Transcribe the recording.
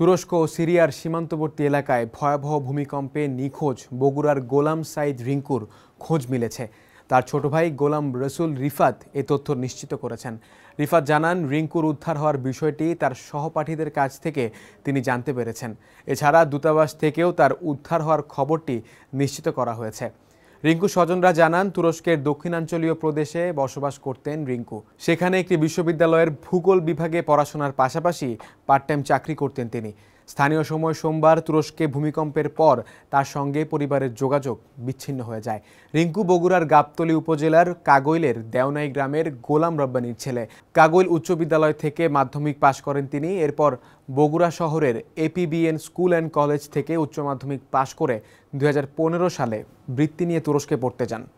তুরস্ক ও সিরিয়ার সীমান্তবর্তী এলাকায় ভয়াবহ ভূমিকম্পে নিখোঁজ বগুড়ার গোলাম সাইদ রিঙ্কুর খোঁজ মিলেছে তার ছোট ভাই গোলাম রসুল রিফাত এ তথ্য নিশ্চিত করেছেন রিফাত জানান রিঙ্কুর উদ্ধার হওয়ার বিষয়টি তার সহপাঠীদের কাছ থেকে তিনি জানতে পেরেছেন এছাড়া দূতাবাস থেকেও তার উদ্ধার হওয়ার খবরটি নিশ্চিত করা হয়েছে রিঙ্কু স্বজনরা জানান তুরস্কের দক্ষিণাঞ্চলীয় প্রদেশে বসবাস করতেন রিঙ্কু সেখানে একটি বিশ্ববিদ্যালয়ের ভূগোল বিভাগে পড়াশোনার পাশাপাশি পার্ট টাইম চাকরি করতেন তিনি স্থানীয় সময় সোমবার তুরস্কে ভূমিকম্পের পর তার সঙ্গে পরিবারের যোগাযোগ বিচ্ছিন্ন হয়ে যায় রিঙ্কু বগুড়ার গাবতলী উপজেলার কাগইলের দেওনাই গ্রামের গোলাম রব্বানির ছেলে কাগইল উচ্চ বিদ্যালয় থেকে মাধ্যমিক পাশ করেন তিনি এরপর বগুড়া শহরের এপিবিএন স্কুল অ্যান্ড কলেজ থেকে উচ্চ মাধ্যমিক পাশ করে দু সালে বৃত্তি নিয়ে তুরস্কে পড়তে যান